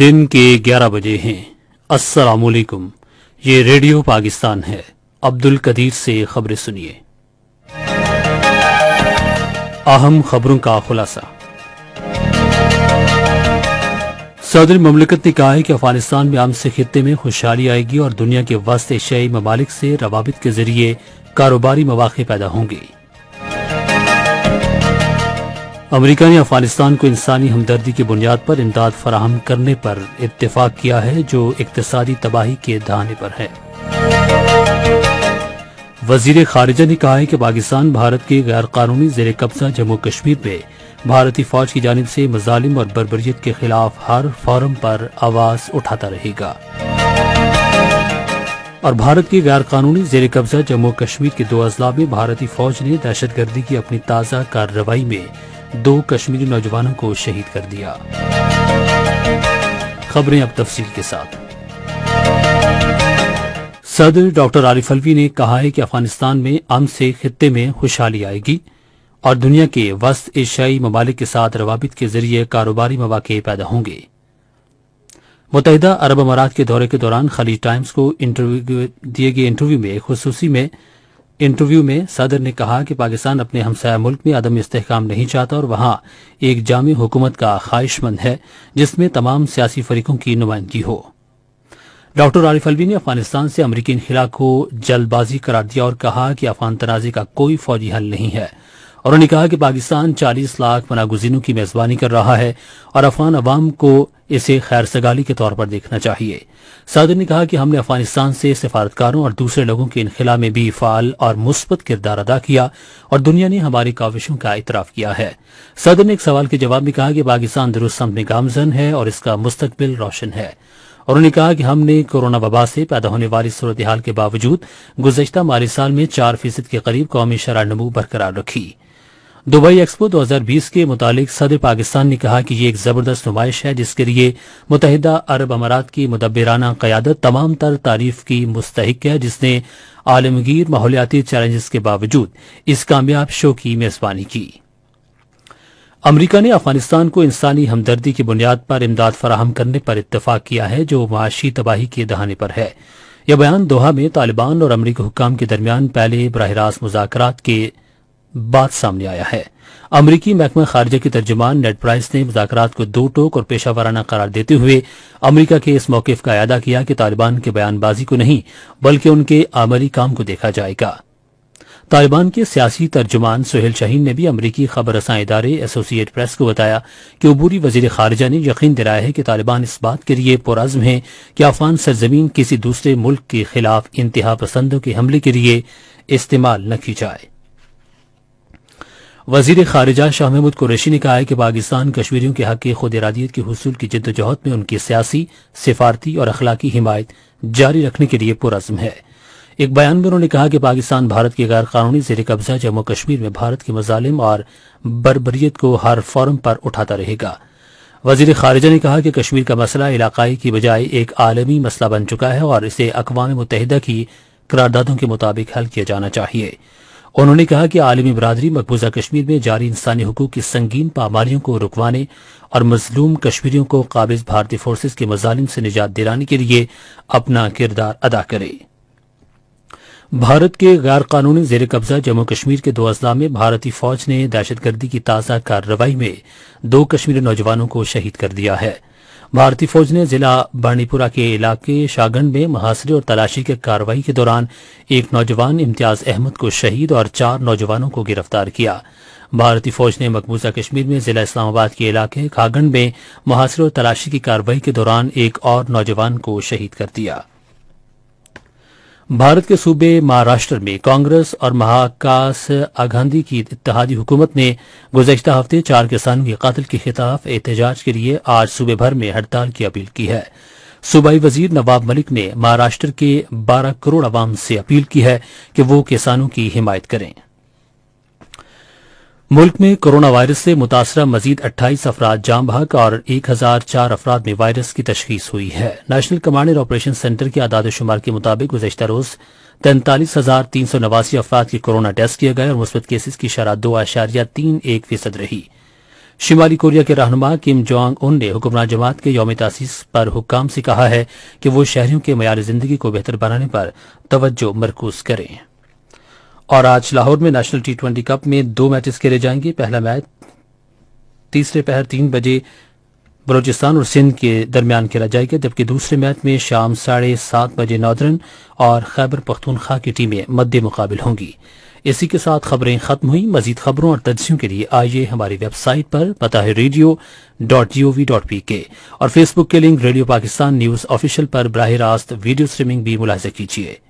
दिन के 11 बजे हैं अस्सलाम वालेकुम ये रेडियो पाकिस्तान है अब्दुल कदीर से खबरें सुनिए अहम खबरों का खुलासा सदर ममलिकत ने कहा है कि अफगानिस्तान में आम से खत्े में खुशहाली आएगी और दुनिया के वास्ते शई ममालिक से रवाबित के जरिए कारोबारी मौाक़े पैदा होंगे अमरीका ने अफगानिस्तान को इंसानी हमदर्दी की बुनियाद पर इमदाद फराहम करने पर इतफाक़ किया है जो इकतदी तबाही के दहाने पर है वजीर खारिजा ने कहा है कि पाकिस्तान भारत के गैर कानूनी जेर कब्जा जम्मू कश्मीर में भारतीय फौज की जानब से मजालिम और बरबरीत के खिलाफ हर फॉरम पर आवाज उठाता रहेगा और भारत के गैर कानूनी जेर कब्जा जम्मू कश्मीर के दो अजला में भारतीय फौज ने दहशतगर्दी की अपनी ताज़ा कार्रवाई में दो कश्मीरी नौजवानों को शहीद कर दिया खबरें अब तफसील के साथ सदर डॉक्टर आरिफ अलवी ने कहा है कि अफगानिस्तान में अम से खत्े में खुशहाली आएगी और दुनिया के वस्त एशियाई ममालिक के साथ रवाबित के जरिए कारोबारी मौाक़े पैदा होंगे मुतहदा अरब अमारात के दौरे के दौरान खलीज टाइम्स को दिए गए इंटरव्यू में खसूसी में इंटरव्यू में सदर ने कहा कि पाकिस्तान अपने हमसाया मुल्क में अदम इस्तेकाम नहीं चाहता और वहां एक जाम हुकूमत का ख्वाहिशमंद है जिसमें तमाम सियासी फरीकों की नुमाइंदगी हो डॉक्टर आरिफ अलवी ने अफगानिस्तान से अमरीकी इनखिला को जल्दबाजी करार दिया और कहा कि अफगान तनाजे का कोई फौजी हल नहीं है और उन्होंने कहा कि पाकिस्तान 40 लाख पनागुजीनों की मेजबानी कर रहा है और अफगान अवाम को इसे खैर सगाली के तौर पर देखना चाहिए सदर ने कहा कि हमने अफगानिस्तान से सिफारतकारों और दूसरे लोगों के इनखिला में भी फाल और मुस्बत किरदार अदा किया और दुनिया ने हमारी काविशों का इतराफ किया है सदर ने एक सवाल के जवाब में कहा कि पाकिस्तान दुरुस्त में गामजन है और इसका मुस्तबिल रोशन है और उन्होंने कहा कि हमने कोरोना वबा से पैदा होने वाली सूरत हाल के बावजूद गुजशत माली साल में चार फीसद के करीब कौमी नमू बरकरार रखी दुबई एक्सपो 2020 के मुतालिक सदर पाकिस्तान ने कहा कि ये एक जबरदस्त नुमाइश है जिसके लिए मुतहदा अरब अमारात की मुदबराना क्यादत तमाम तर तारीफ की मुस्तक है जिसने आलमगीर माहौलियाती चैलेंजेस के बावजूद इस कामयाब शो की मेजबानी की अमरीका ने अफगानिस्तान को इंसानी हमदर्दी की बुनियाद पर इमदाद फराहम करने पर इतफाक किया है जो माशी तबाही के दहाने पर है यह बयान दोहा में तालिबान और अमरीकी हुकाम के दरमियान पहले बरह रास्त मुजाकर के बात सामने आया है अमरीकी महकमा खारजा के तर्जुमान नेट प्राइस ने मुखरत को दो टोक और पेशा वाराना करार देते हुए अमरीका के इस मौकफ का अदा किया कि तालिबान के बयानबाजी को नहीं बल्कि उनके आमली काम को देखा जाएगा तालिबान के सियासी तर्जुमान सुहेल शहीन ने भी अमरीकी खबर रसा इदारे एसोसिएट प्रेस को बताया कि उबूरी वजीर खारजा ने यकीन दिलाया है कि तालिबान इस बात के लिए पुरज़म है कि अफगान सरजमीन किसी दूसरे मुल्क के खिलाफ इंतहा पसंदों के हमले के लिए इस्तेमाल न की जाये वजीर खारिजा शाह महमूद कुरैशी ने कहा है कि पाकिस्तान कश्मीरियों के हक के खुद इरादियत के हसूल की जद्दोजहद में उनकी सियासी सिफारती और अखलाकी हिमायत जारी रखने के लिए पुरजम है एक बयान में उन्होंने कहा कि पाकिस्तान भारत के गैर कानूनी जेर कब्जा जम्मू कश्मीर में भारत के मजालिम और बरबरीत को हर फॉरम पर उठाता रहेगा वजीर खारिजा ने कहा कि कश्मीर का मसला इलाकाई की बजाय एक आलमी मसला बन चुका है और इसे अकवाम मुतहदा की करारदादों के मुताबिक हल किया जाना चाहिए उन्होंने कहा कि आलमी बरदरी मकबूजा कश्मीर में जारी इंसानी हकूक की संगीन पामालियों को रुकवाने और मजलूम कश्मीरियों को काबिज भारतीय फोर्सेज के मजालिम से निजात दिलाने के लिए अपना किरदार अदा करे भारत के गैर कानूनी जेर कब्जा जम्मू कश्मीर के दो अजला में भारतीय फौज ने दहशतगर्दी की ताज़ा कार्रवाई में दो कश्मीरी नौजवानों को शहीद कर दिया है भारतीय फौज ने जिला बानीपुरा के इलाके शागन में मुहासरे और तलाशी के कार्रवाई के दौरान एक नौजवान इम्तियाज अहमद को शहीद और चार नौजवानों को गिरफ्तार किया भारतीय फौज ने मकबूजा कश्मीर में जिला इस्लामाबाद के इलाके खागंड में मुहासरे और तलाशी की कार्रवाई के दौरान एक और नौजवान को शहीद कर दिया भारत के सूबे महाराष्ट्र में कांग्रेस और महाकास आगांधी की इतिहादी हुकूमत ने गुजशत हफ्ते चार किसानों के कतल के खिलाफ एहतजाज के लिए आज सूबे भर में हड़ताल की अपील की है सूबाई वजीर नवाब मलिक ने महाराष्ट्र के 12 करोड़ आवाम से अपील की है कि वो किसानों की हिमायत करें मुल्क में कोरोना वायरस से मुतासरा मजीद 28 अफराद जाम भाग और 1004 अफराद में वायरस की तशखीस हुई है national command and operation centre के आदाद शुमार के मुताबिक गुजशत रोज तैंतालीस हजार तीन सौ नवासी अफराद के कोरोना टेस्ट किए गए और मुस्बत केसेस की शराब दो आशारिया तीन एक फीसद रही शिमाली कोरिया के रहनुमा किम जोंग उन ने हुक्मरान जमात के योम तासीस पर हुकाम से कहा है कि वह शहरियों के मैार जिंदगी को बेहतर बनाने पर तोज्जो मरकूज करें और आज लाहौर में नेशनल टी ट्वेंटी कप में दो मैचेस खेले जाएंगे पहला मैच तीसरे पहर तीन बजे बलोचिस्तान और सिंध के दरमियान खेला जाएगा जबकि दूसरे मैच में शाम साढ़े सात बजे नॉर्दर्न और खैबर पख्तूनख्वा की टीमें मद्दे मुकाबल होंगी इसी के साथ खबरें खत्म हुई मजीद खबरों और तजियों के लिए आइए हमारी वेबसाइट पर पता है radio dot G O V dot P K और फेसबुक के link radio Pakistan news official पर बरह रास्त वीडियो स्ट्रीमिंग भी मुलाजा कीजिए